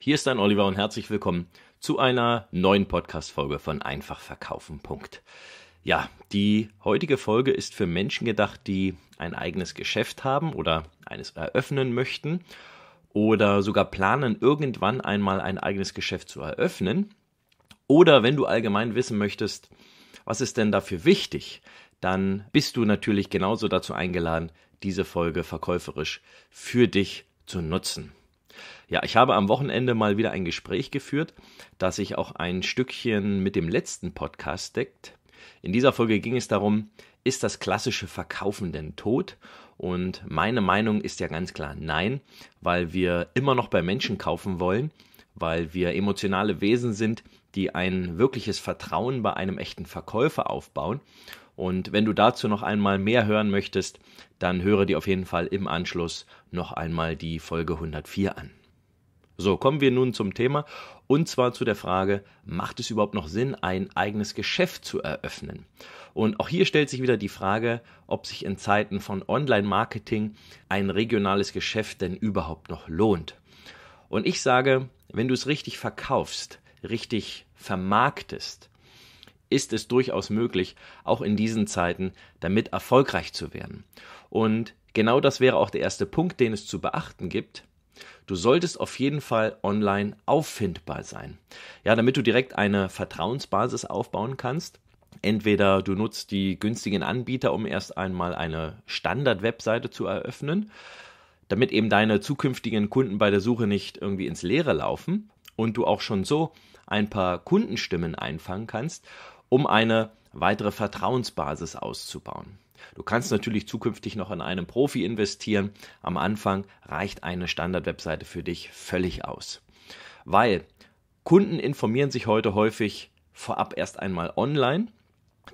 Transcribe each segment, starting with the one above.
Hier ist dein Oliver und herzlich willkommen zu einer neuen Podcast-Folge von Einfach verkaufen. Punkt. Ja, die heutige Folge ist für Menschen gedacht, die ein eigenes Geschäft haben oder eines eröffnen möchten oder sogar planen, irgendwann einmal ein eigenes Geschäft zu eröffnen. Oder wenn du allgemein wissen möchtest, was ist denn dafür wichtig, dann bist du natürlich genauso dazu eingeladen, diese Folge verkäuferisch für dich zu nutzen. Ja, ich habe am Wochenende mal wieder ein Gespräch geführt, das sich auch ein Stückchen mit dem letzten Podcast deckt. In dieser Folge ging es darum, ist das klassische Verkaufen denn tot? Und meine Meinung ist ja ganz klar nein, weil wir immer noch bei Menschen kaufen wollen, weil wir emotionale Wesen sind, die ein wirkliches Vertrauen bei einem echten Verkäufer aufbauen. Und wenn du dazu noch einmal mehr hören möchtest, dann höre dir auf jeden Fall im Anschluss noch einmal die Folge 104 an. So, kommen wir nun zum Thema und zwar zu der Frage, macht es überhaupt noch Sinn, ein eigenes Geschäft zu eröffnen? Und auch hier stellt sich wieder die Frage, ob sich in Zeiten von Online-Marketing ein regionales Geschäft denn überhaupt noch lohnt. Und ich sage, wenn du es richtig verkaufst, richtig vermarktest, ist es durchaus möglich, auch in diesen Zeiten damit erfolgreich zu werden. Und genau das wäre auch der erste Punkt, den es zu beachten gibt. Du solltest auf jeden Fall online auffindbar sein. Ja, damit du direkt eine Vertrauensbasis aufbauen kannst. Entweder du nutzt die günstigen Anbieter, um erst einmal eine Standard-Webseite zu eröffnen, damit eben deine zukünftigen Kunden bei der Suche nicht irgendwie ins Leere laufen und du auch schon so ein paar Kundenstimmen einfangen kannst, um eine weitere Vertrauensbasis auszubauen. Du kannst natürlich zukünftig noch in einen Profi investieren. Am Anfang reicht eine Standard-Webseite für dich völlig aus. Weil Kunden informieren sich heute häufig vorab erst einmal online.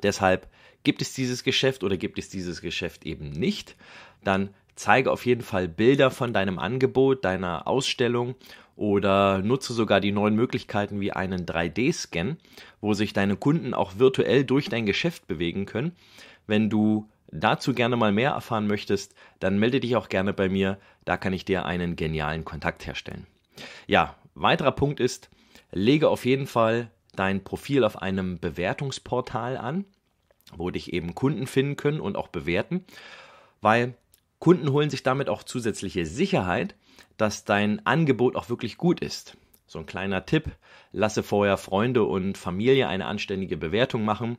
Deshalb gibt es dieses Geschäft oder gibt es dieses Geschäft eben nicht. Dann zeige auf jeden Fall Bilder von deinem Angebot, deiner Ausstellung oder nutze sogar die neuen Möglichkeiten wie einen 3D-Scan, wo sich deine Kunden auch virtuell durch dein Geschäft bewegen können. Wenn du dazu gerne mal mehr erfahren möchtest, dann melde dich auch gerne bei mir, da kann ich dir einen genialen Kontakt herstellen. Ja, weiterer Punkt ist, lege auf jeden Fall dein Profil auf einem Bewertungsportal an, wo dich eben Kunden finden können und auch bewerten, weil Kunden holen sich damit auch zusätzliche Sicherheit, dass dein Angebot auch wirklich gut ist. So ein kleiner Tipp, lasse vorher Freunde und Familie eine anständige Bewertung machen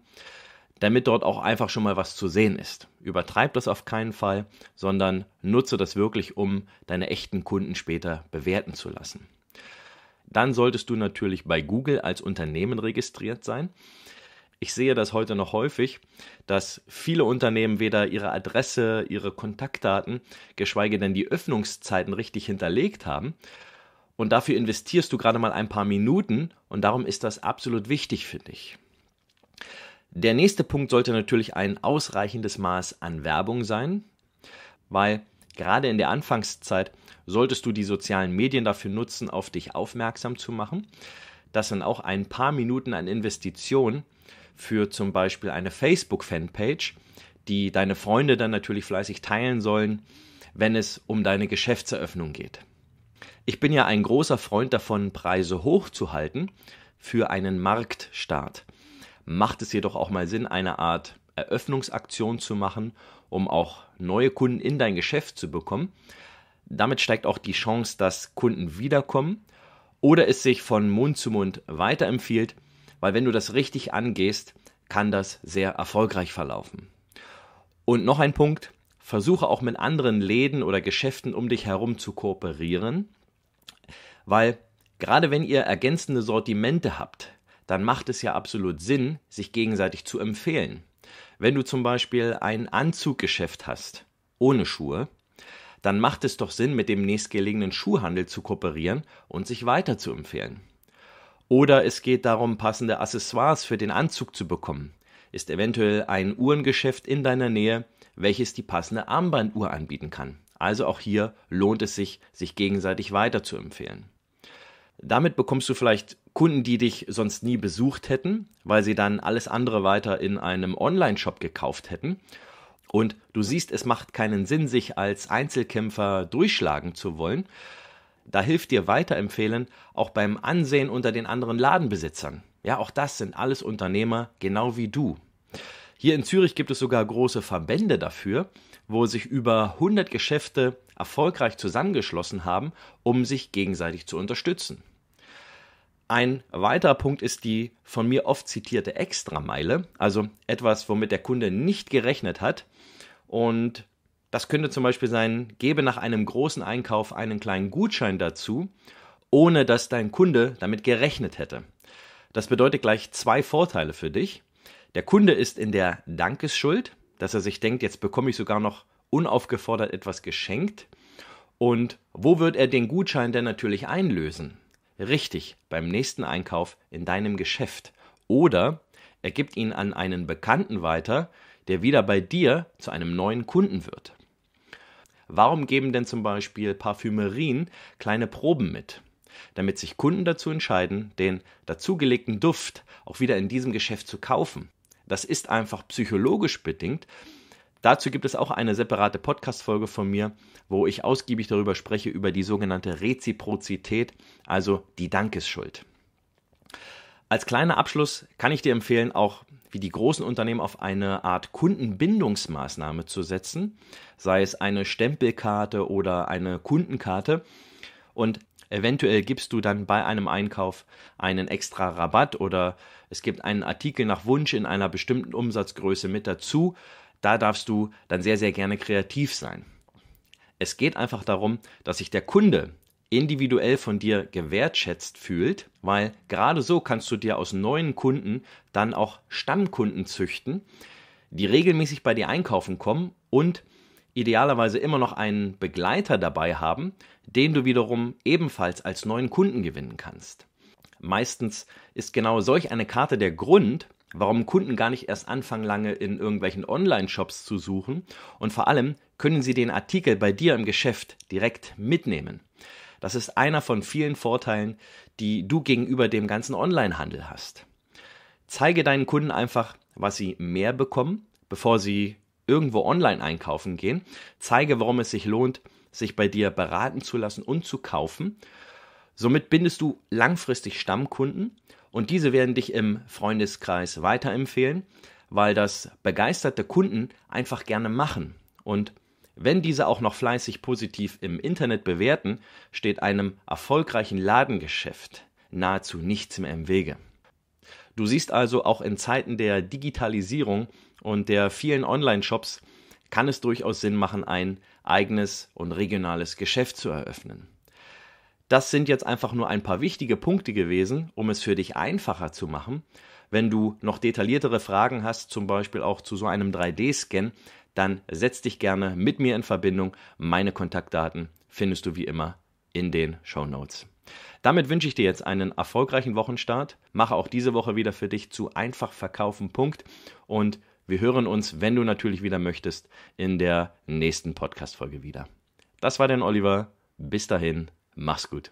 damit dort auch einfach schon mal was zu sehen ist. Übertreib das auf keinen Fall, sondern nutze das wirklich, um deine echten Kunden später bewerten zu lassen. Dann solltest du natürlich bei Google als Unternehmen registriert sein. Ich sehe das heute noch häufig, dass viele Unternehmen weder ihre Adresse, ihre Kontaktdaten, geschweige denn die Öffnungszeiten richtig hinterlegt haben. Und dafür investierst du gerade mal ein paar Minuten und darum ist das absolut wichtig für dich. Der nächste Punkt sollte natürlich ein ausreichendes Maß an Werbung sein, weil gerade in der Anfangszeit solltest du die sozialen Medien dafür nutzen, auf dich aufmerksam zu machen. Das sind auch ein paar Minuten an Investition für zum Beispiel eine Facebook-Fanpage, die deine Freunde dann natürlich fleißig teilen sollen, wenn es um deine Geschäftseröffnung geht. Ich bin ja ein großer Freund davon, Preise hochzuhalten für einen Marktstart macht es jedoch auch mal Sinn, eine Art Eröffnungsaktion zu machen, um auch neue Kunden in dein Geschäft zu bekommen. Damit steigt auch die Chance, dass Kunden wiederkommen oder es sich von Mund zu Mund weiterempfiehlt, weil wenn du das richtig angehst, kann das sehr erfolgreich verlaufen. Und noch ein Punkt, versuche auch mit anderen Läden oder Geschäften um dich herum zu kooperieren, weil gerade wenn ihr ergänzende Sortimente habt, dann macht es ja absolut Sinn, sich gegenseitig zu empfehlen. Wenn du zum Beispiel ein Anzuggeschäft hast, ohne Schuhe, dann macht es doch Sinn, mit dem nächstgelegenen Schuhhandel zu kooperieren und sich weiter zu empfehlen. Oder es geht darum, passende Accessoires für den Anzug zu bekommen. Ist eventuell ein Uhrengeschäft in deiner Nähe, welches die passende Armbanduhr anbieten kann. Also auch hier lohnt es sich, sich gegenseitig weiter zu empfehlen. Damit bekommst du vielleicht Kunden, die dich sonst nie besucht hätten, weil sie dann alles andere weiter in einem Online-Shop gekauft hätten. Und du siehst, es macht keinen Sinn, sich als Einzelkämpfer durchschlagen zu wollen. Da hilft dir weiterempfehlen, auch beim Ansehen unter den anderen Ladenbesitzern. Ja, auch das sind alles Unternehmer, genau wie du. Hier in Zürich gibt es sogar große Verbände dafür, wo sich über 100 Geschäfte erfolgreich zusammengeschlossen haben, um sich gegenseitig zu unterstützen. Ein weiterer Punkt ist die von mir oft zitierte Extrameile, also etwas, womit der Kunde nicht gerechnet hat. Und das könnte zum Beispiel sein, gebe nach einem großen Einkauf einen kleinen Gutschein dazu, ohne dass dein Kunde damit gerechnet hätte. Das bedeutet gleich zwei Vorteile für dich. Der Kunde ist in der Dankesschuld, dass er sich denkt, jetzt bekomme ich sogar noch unaufgefordert etwas geschenkt. Und wo wird er den Gutschein denn natürlich einlösen? Richtig, beim nächsten Einkauf in deinem Geschäft. Oder er gibt ihn an einen Bekannten weiter, der wieder bei dir zu einem neuen Kunden wird. Warum geben denn zum Beispiel Parfümerien kleine Proben mit? Damit sich Kunden dazu entscheiden, den dazugelegten Duft auch wieder in diesem Geschäft zu kaufen. Das ist einfach psychologisch bedingt Dazu gibt es auch eine separate Podcast-Folge von mir, wo ich ausgiebig darüber spreche, über die sogenannte Reziprozität, also die Dankesschuld. Als kleiner Abschluss kann ich dir empfehlen, auch wie die großen Unternehmen auf eine Art Kundenbindungsmaßnahme zu setzen, sei es eine Stempelkarte oder eine Kundenkarte. Und eventuell gibst du dann bei einem Einkauf einen extra Rabatt oder es gibt einen Artikel nach Wunsch in einer bestimmten Umsatzgröße mit dazu, da darfst du dann sehr, sehr gerne kreativ sein. Es geht einfach darum, dass sich der Kunde individuell von dir gewertschätzt fühlt, weil gerade so kannst du dir aus neuen Kunden dann auch Stammkunden züchten, die regelmäßig bei dir einkaufen kommen und idealerweise immer noch einen Begleiter dabei haben, den du wiederum ebenfalls als neuen Kunden gewinnen kannst. Meistens ist genau solch eine Karte der Grund, warum Kunden gar nicht erst anfangen, lange in irgendwelchen Online-Shops zu suchen und vor allem können sie den Artikel bei dir im Geschäft direkt mitnehmen. Das ist einer von vielen Vorteilen, die du gegenüber dem ganzen Online-Handel hast. Zeige deinen Kunden einfach, was sie mehr bekommen, bevor sie irgendwo online einkaufen gehen. Zeige, warum es sich lohnt, sich bei dir beraten zu lassen und zu kaufen. Somit bindest du langfristig Stammkunden und diese werden dich im Freundeskreis weiterempfehlen, weil das begeisterte Kunden einfach gerne machen. Und wenn diese auch noch fleißig positiv im Internet bewerten, steht einem erfolgreichen Ladengeschäft nahezu nichts mehr im Wege. Du siehst also auch in Zeiten der Digitalisierung und der vielen Online-Shops kann es durchaus Sinn machen, ein eigenes und regionales Geschäft zu eröffnen. Das sind jetzt einfach nur ein paar wichtige Punkte gewesen, um es für dich einfacher zu machen. Wenn du noch detailliertere Fragen hast, zum Beispiel auch zu so einem 3D-Scan, dann setz dich gerne mit mir in Verbindung. Meine Kontaktdaten findest du wie immer in den Show Notes. Damit wünsche ich dir jetzt einen erfolgreichen Wochenstart. Mache auch diese Woche wieder für dich zu einfach verkaufen. Punkt. Und wir hören uns, wenn du natürlich wieder möchtest, in der nächsten Podcast-Folge wieder. Das war dein Oliver. Bis dahin. Mach's gut.